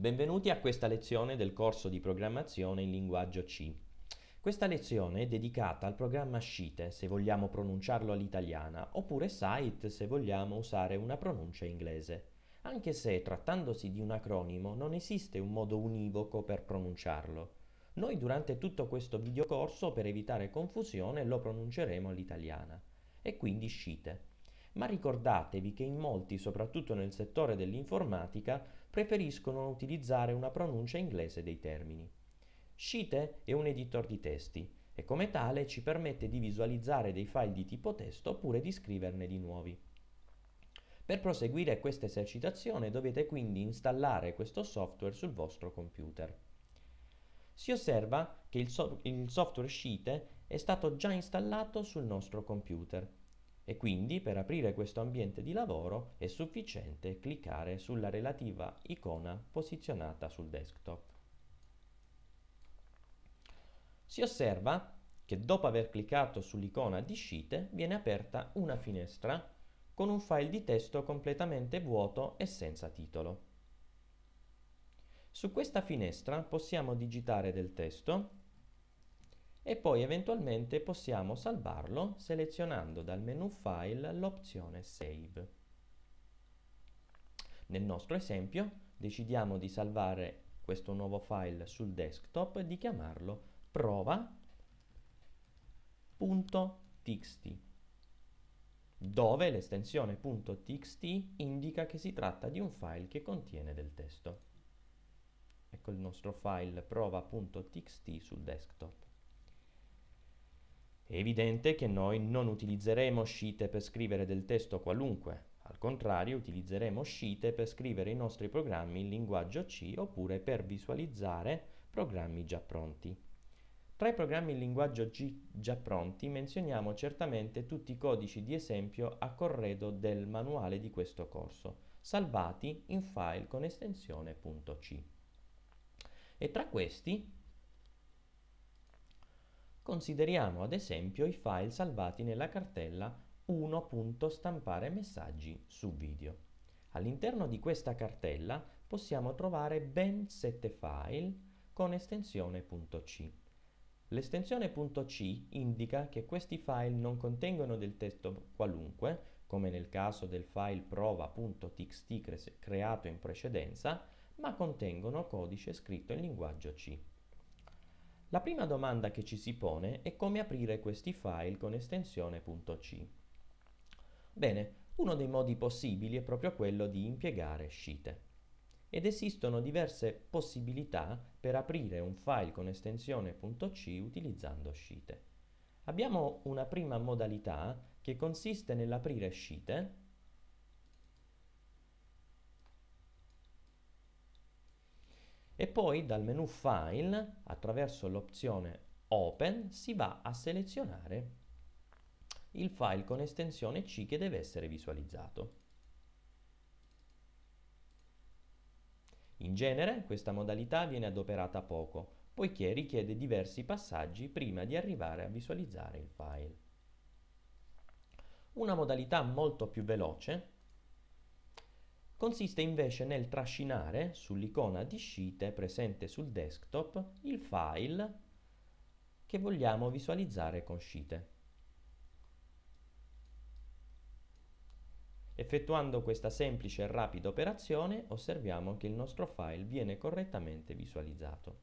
Benvenuti a questa lezione del corso di programmazione in linguaggio C. Questa lezione è dedicata al programma Scite, se vogliamo pronunciarlo all'italiana, oppure Site, se vogliamo usare una pronuncia inglese. Anche se, trattandosi di un acronimo, non esiste un modo univoco per pronunciarlo. Noi durante tutto questo videocorso, per evitare confusione, lo pronunceremo all'italiana. E quindi Scite ma ricordatevi che in molti, soprattutto nel settore dell'informatica, preferiscono utilizzare una pronuncia inglese dei termini. Scite è un editor di testi e come tale ci permette di visualizzare dei file di tipo testo oppure di scriverne di nuovi. Per proseguire questa esercitazione dovete quindi installare questo software sul vostro computer. Si osserva che il, so il software Scite è stato già installato sul nostro computer e quindi per aprire questo ambiente di lavoro è sufficiente cliccare sulla relativa icona posizionata sul desktop. Si osserva che dopo aver cliccato sull'icona di uscite viene aperta una finestra con un file di testo completamente vuoto e senza titolo. Su questa finestra possiamo digitare del testo e poi eventualmente possiamo salvarlo selezionando dal menu File l'opzione Save. Nel nostro esempio decidiamo di salvare questo nuovo file sul desktop e di chiamarlo prova.txt dove l'estensione .txt indica che si tratta di un file che contiene del testo. Ecco il nostro file prova.txt sul desktop. È evidente che noi non utilizzeremo uscite per scrivere del testo qualunque, al contrario utilizzeremo uscite per scrivere i nostri programmi in linguaggio C oppure per visualizzare programmi già pronti. Tra i programmi in linguaggio G già pronti menzioniamo certamente tutti i codici di esempio a corredo del manuale di questo corso, salvati in file con estensione .c. E tra questi Consideriamo ad esempio i file salvati nella cartella 1.stampare messaggi su video. All'interno di questa cartella possiamo trovare ben 7 file con estensione .c. L'estensione .c indica che questi file non contengono del testo qualunque, come nel caso del file prova.txt creato in precedenza, ma contengono codice scritto in linguaggio C. La prima domanda che ci si pone è come aprire questi file con estensione .c. Bene, uno dei modi possibili è proprio quello di impiegare Scite. Ed esistono diverse possibilità per aprire un file con estensione .c utilizzando Scite. Abbiamo una prima modalità che consiste nell'aprire Scite e poi dal menu File attraverso l'opzione Open si va a selezionare il file con estensione C che deve essere visualizzato. In genere questa modalità viene adoperata poco, poiché richiede diversi passaggi prima di arrivare a visualizzare il file. Una modalità molto più veloce Consiste invece nel trascinare sull'icona di uscite presente sul desktop il file che vogliamo visualizzare con uscite. Effettuando questa semplice e rapida operazione osserviamo che il nostro file viene correttamente visualizzato.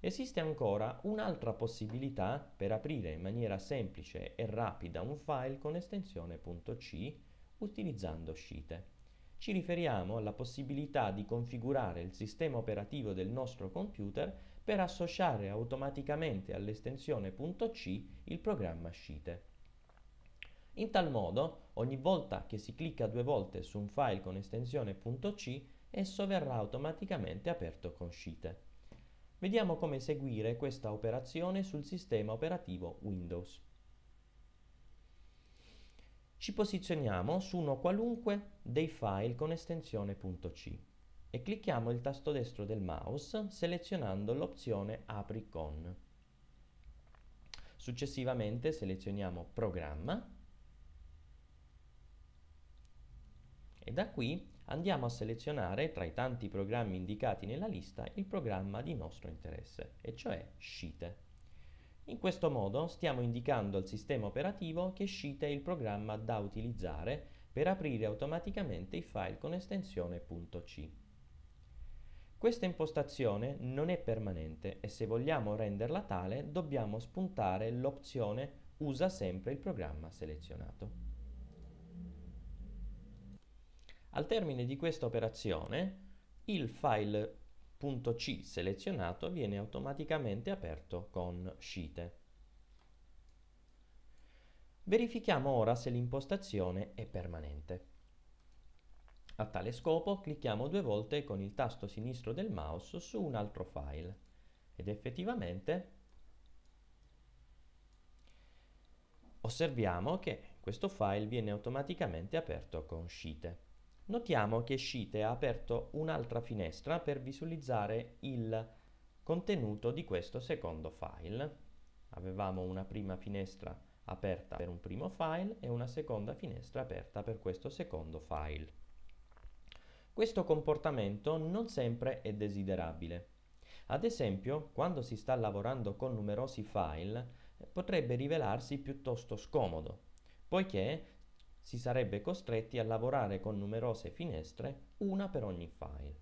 Esiste ancora un'altra possibilità per aprire in maniera semplice e rapida un file con estensione .c utilizzando uscite ci riferiamo alla possibilità di configurare il sistema operativo del nostro computer per associare automaticamente all'estensione .c il programma Scite. In tal modo, ogni volta che si clicca due volte su un file con estensione .c, esso verrà automaticamente aperto con Scite. Vediamo come eseguire questa operazione sul sistema operativo Windows ci posizioniamo su uno qualunque dei file con estensione .c e clicchiamo il tasto destro del mouse selezionando l'opzione Apri con. Successivamente selezioniamo Programma e da qui andiamo a selezionare tra i tanti programmi indicati nella lista il programma di nostro interesse, e cioè Scite. In questo modo stiamo indicando al sistema operativo che Sheet è il programma da utilizzare per aprire automaticamente i file con estensione .c. Questa impostazione non è permanente e se vogliamo renderla tale dobbiamo spuntare l'opzione Usa sempre il programma selezionato. Al termine di questa operazione il file punto C selezionato viene automaticamente aperto con Scite. Verifichiamo ora se l'impostazione è permanente. A tale scopo clicchiamo due volte con il tasto sinistro del mouse su un altro file ed effettivamente osserviamo che questo file viene automaticamente aperto con Scite. Notiamo che Scite ha aperto un'altra finestra per visualizzare il contenuto di questo secondo file. Avevamo una prima finestra aperta per un primo file e una seconda finestra aperta per questo secondo file. Questo comportamento non sempre è desiderabile. Ad esempio, quando si sta lavorando con numerosi file, potrebbe rivelarsi piuttosto scomodo, poiché si sarebbe costretti a lavorare con numerose finestre, una per ogni file.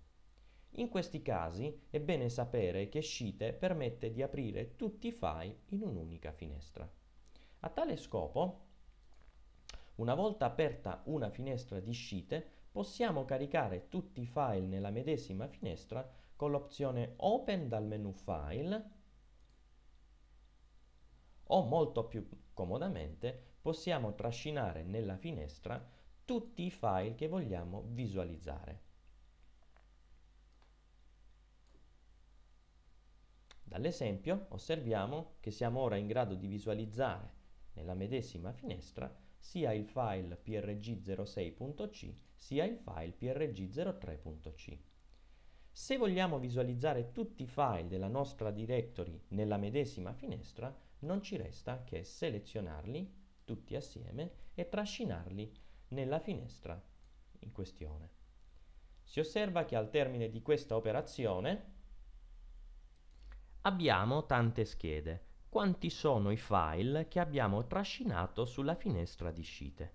In questi casi è bene sapere che Scite permette di aprire tutti i file in un'unica finestra. A tale scopo, una volta aperta una finestra di Scite, possiamo caricare tutti i file nella medesima finestra con l'opzione Open dal menu File o molto più comodamente possiamo trascinare nella finestra tutti i file che vogliamo visualizzare. Dall'esempio osserviamo che siamo ora in grado di visualizzare nella medesima finestra sia il file prg06.c sia il file prg03.c. Se vogliamo visualizzare tutti i file della nostra directory nella medesima finestra, non ci resta che selezionarli tutti assieme e trascinarli nella finestra in questione. Si osserva che al termine di questa operazione abbiamo tante schede. Quanti sono i file che abbiamo trascinato sulla finestra di uscite?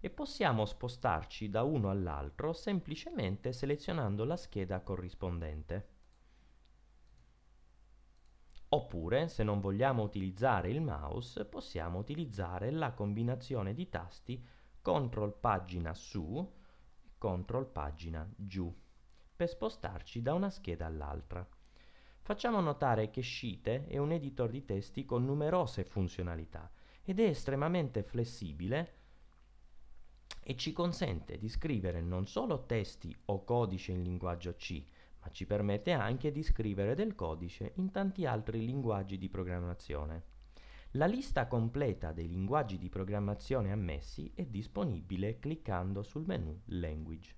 E possiamo spostarci da uno all'altro semplicemente selezionando la scheda corrispondente. Oppure, se non vogliamo utilizzare il mouse, possiamo utilizzare la combinazione di tasti CTRL pagina su e CTRL pagina giù per spostarci da una scheda all'altra. Facciamo notare che Scite è un editor di testi con numerose funzionalità ed è estremamente flessibile e ci consente di scrivere non solo testi o codice in linguaggio C, ma ci permette anche di scrivere del codice in tanti altri linguaggi di programmazione. La lista completa dei linguaggi di programmazione ammessi è disponibile cliccando sul menu Language.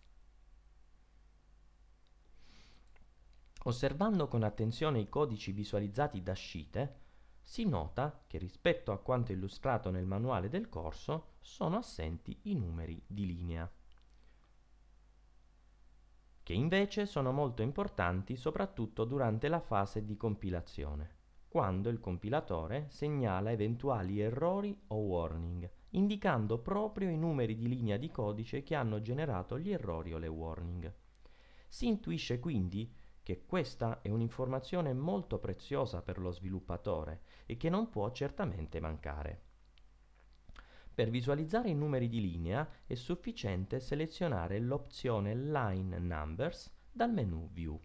Osservando con attenzione i codici visualizzati da uscite, si nota che rispetto a quanto illustrato nel manuale del corso sono assenti i numeri di linea che invece sono molto importanti soprattutto durante la fase di compilazione, quando il compilatore segnala eventuali errori o warning, indicando proprio i numeri di linea di codice che hanno generato gli errori o le warning. Si intuisce quindi che questa è un'informazione molto preziosa per lo sviluppatore e che non può certamente mancare. Per visualizzare i numeri di linea è sufficiente selezionare l'opzione Line Numbers dal menu View.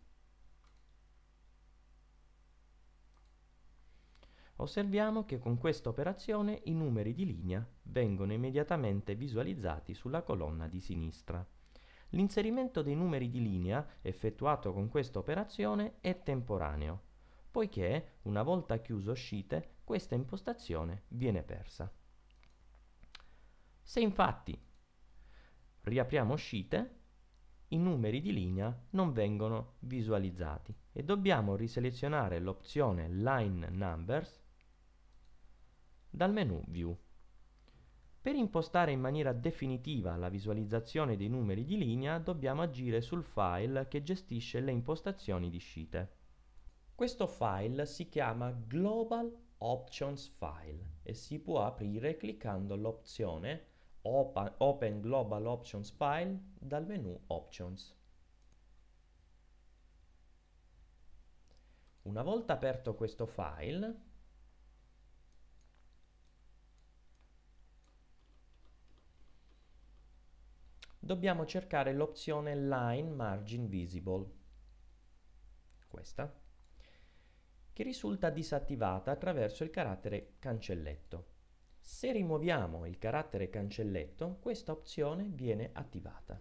Osserviamo che con questa operazione i numeri di linea vengono immediatamente visualizzati sulla colonna di sinistra. L'inserimento dei numeri di linea effettuato con questa operazione è temporaneo, poiché una volta chiuso uscite questa impostazione viene persa. Se infatti riapriamo uscite, i numeri di linea non vengono visualizzati e dobbiamo riselezionare l'opzione Line Numbers dal menu View. Per impostare in maniera definitiva la visualizzazione dei numeri di linea dobbiamo agire sul file che gestisce le impostazioni di uscite. Questo file si chiama Global Options File e si può aprire cliccando l'opzione Open, Global Options File dal menu Options. Una volta aperto questo file, dobbiamo cercare l'opzione Line Margin Visible, questa, che risulta disattivata attraverso il carattere cancelletto. Se rimuoviamo il carattere cancelletto, questa opzione viene attivata.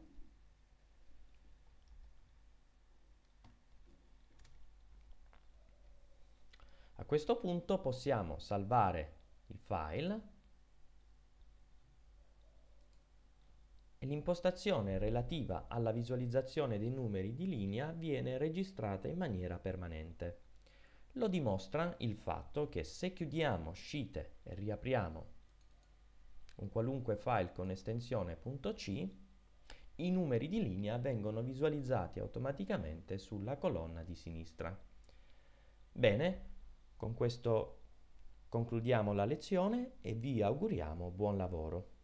A questo punto possiamo salvare il file e l'impostazione relativa alla visualizzazione dei numeri di linea viene registrata in maniera permanente. Lo dimostra il fatto che se chiudiamo uscite e riapriamo un qualunque file con estensione .c, i numeri di linea vengono visualizzati automaticamente sulla colonna di sinistra. Bene, con questo concludiamo la lezione e vi auguriamo buon lavoro.